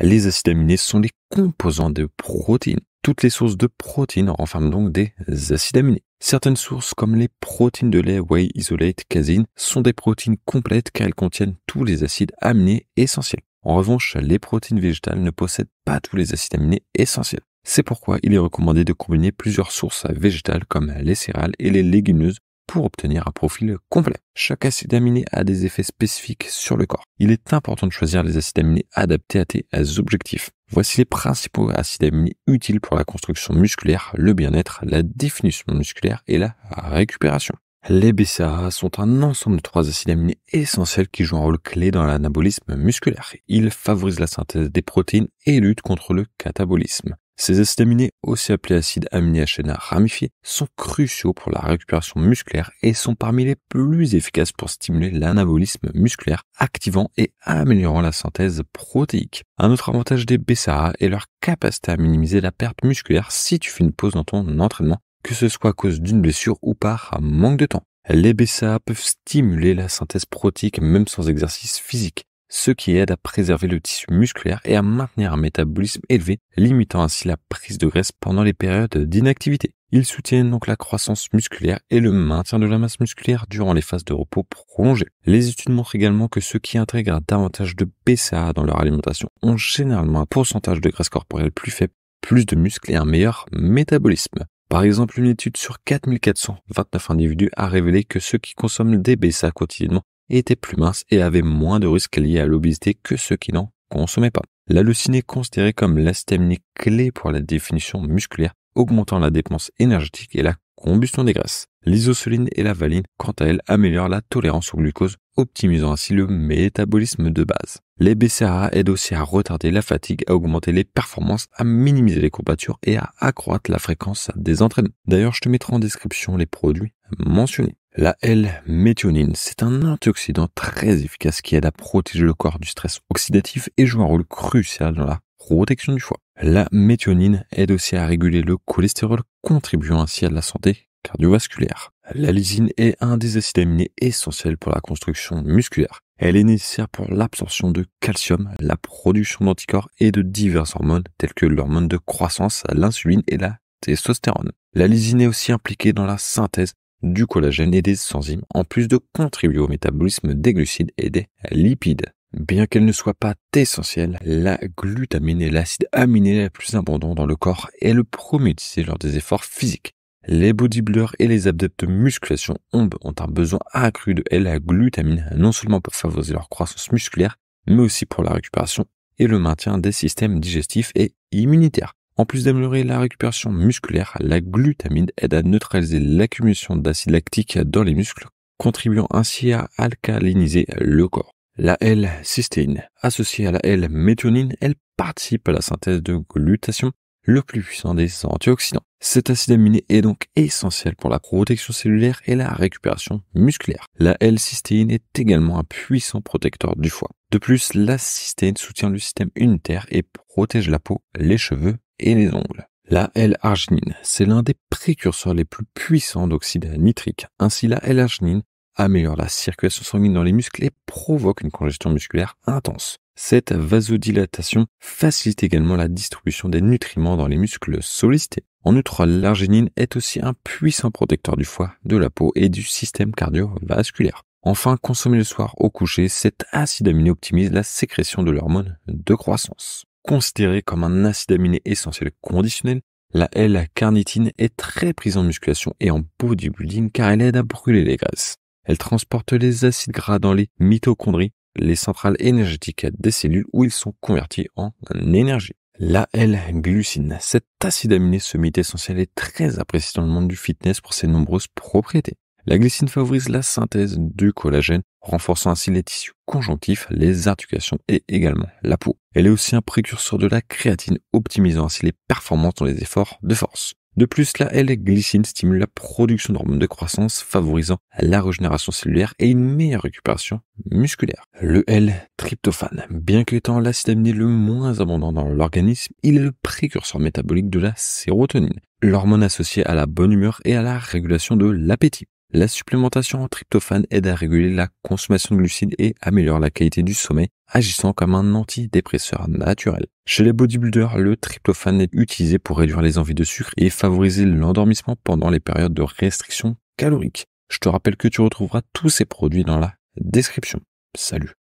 Les acides aminés sont les composants de protéines. Toutes les sources de protéines renferment donc des acides aminés. Certaines sources comme les protéines de lait, whey, isolate, casine, sont des protéines complètes car elles contiennent tous les acides aminés essentiels. En revanche, les protéines végétales ne possèdent pas tous les acides aminés essentiels. C'est pourquoi il est recommandé de combiner plusieurs sources végétales comme les céréales et les légumineuses pour obtenir un profil complet. Chaque acide aminé a des effets spécifiques sur le corps. Il est important de choisir les acides aminés adaptés à tes objectifs. Voici les principaux acides aminés utiles pour la construction musculaire, le bien-être, la définition musculaire et la récupération. Les BCAA sont un ensemble de trois acides aminés essentiels qui jouent un rôle clé dans l'anabolisme musculaire. Ils favorisent la synthèse des protéines et luttent contre le catabolisme. Ces acides aminés, aussi appelés acides aminés HNA ramifiés, sont cruciaux pour la récupération musculaire et sont parmi les plus efficaces pour stimuler l'anabolisme musculaire, activant et améliorant la synthèse protéique. Un autre avantage des BCAA est leur capacité à minimiser la perte musculaire si tu fais une pause dans ton entraînement, que ce soit à cause d'une blessure ou par manque de temps. Les BCAA peuvent stimuler la synthèse protéique même sans exercice physique ce qui aide à préserver le tissu musculaire et à maintenir un métabolisme élevé, limitant ainsi la prise de graisse pendant les périodes d'inactivité. Ils soutiennent donc la croissance musculaire et le maintien de la masse musculaire durant les phases de repos prolongées. Les études montrent également que ceux qui intègrent davantage de BCA dans leur alimentation ont généralement un pourcentage de graisse corporelle plus faible, plus de muscles et un meilleur métabolisme. Par exemple, une étude sur 4429 individus a révélé que ceux qui consomment des BCA quotidiennement étaient plus minces et avaient moins de risques liés à l'obésité que ceux qui n'en consommaient pas. La est considérée comme l'asthémie clé pour la définition musculaire, augmentant la dépense énergétique et la combustion des graisses. L'isosoline et la valine, quant à elles, améliorent la tolérance au glucose, optimisant ainsi le métabolisme de base. Les BCAA aident aussi à retarder la fatigue, à augmenter les performances, à minimiser les courbatures et à accroître la fréquence des entraînements. D'ailleurs, je te mettrai en description les produits mentionnés. La L-méthionine, c'est un antioxydant très efficace qui aide à protéger le corps du stress oxydatif et joue un rôle crucial dans la protection du foie. La méthionine aide aussi à réguler le cholestérol, contribuant ainsi à la santé cardiovasculaire. La lysine est un des acides aminés essentiels pour la construction musculaire. Elle est nécessaire pour l'absorption de calcium, la production d'anticorps et de diverses hormones telles que l'hormone de croissance, l'insuline et la testostérone. La lysine est aussi impliquée dans la synthèse du collagène et des enzymes, en plus de contribuer au métabolisme des glucides et des lipides. Bien qu'elle ne soit pas essentielle, la glutamine est l'acide aminé le plus abondant dans le corps et le premier lors des efforts physiques. Les bodybuilders et les adeptes musculation ont, ont un besoin accru de la glutamine, non seulement pour favoriser leur croissance musculaire, mais aussi pour la récupération et le maintien des systèmes digestifs et immunitaires. En plus d'améliorer la récupération musculaire, la glutamine aide à neutraliser l'accumulation d'acide lactique dans les muscles, contribuant ainsi à alcaliniser le corps. La L-cystéine, associée à la L-méthionine, elle participe à la synthèse de glutation, le plus puissant des antioxydants. Cet acide aminé est donc essentiel pour la protection cellulaire et la récupération musculaire. La L-cystéine est également un puissant protecteur du foie. De plus, la cystéine soutient le système unitaire et protège la peau, les cheveux et les ongles. La L-arginine, c'est l'un des précurseurs les plus puissants d'oxyde nitrique. Ainsi, la L-arginine améliore la circulation sanguine dans les muscles et provoque une congestion musculaire intense. Cette vasodilatation facilite également la distribution des nutriments dans les muscles sollicités. En outre, l'arginine est aussi un puissant protecteur du foie, de la peau et du système cardiovasculaire. Enfin, consommer le soir au coucher, cet acide aminé optimise la sécrétion de l'hormone de croissance. Considérée comme un acide aminé essentiel conditionnel, la L-carnitine est très prise en musculation et en bodybuilding car elle aide à brûler les graisses. Elle transporte les acides gras dans les mitochondries, les centrales énergétiques des cellules où ils sont convertis en énergie. La L-glucine, cet acide aminé semi-essentiel est très apprécié dans le monde du fitness pour ses nombreuses propriétés. La glycine favorise la synthèse du collagène, renforçant ainsi les tissus conjonctifs, les articulations et également la peau. Elle est aussi un précurseur de la créatine, optimisant ainsi les performances dans les efforts de force. De plus, la L-glycine stimule la production d'hormones de croissance, favorisant la régénération cellulaire et une meilleure récupération musculaire. Le L-tryptophane, bien qu'étant l'acide aminé le moins abondant dans l'organisme, il est le précurseur métabolique de la sérotonine, l'hormone associée à la bonne humeur et à la régulation de l'appétit. La supplémentation en tryptophane aide à réguler la consommation de glucides et améliore la qualité du sommeil, agissant comme un antidépresseur naturel. Chez les bodybuilders, le tryptophane est utilisé pour réduire les envies de sucre et favoriser l'endormissement pendant les périodes de restriction calorique. Je te rappelle que tu retrouveras tous ces produits dans la description. Salut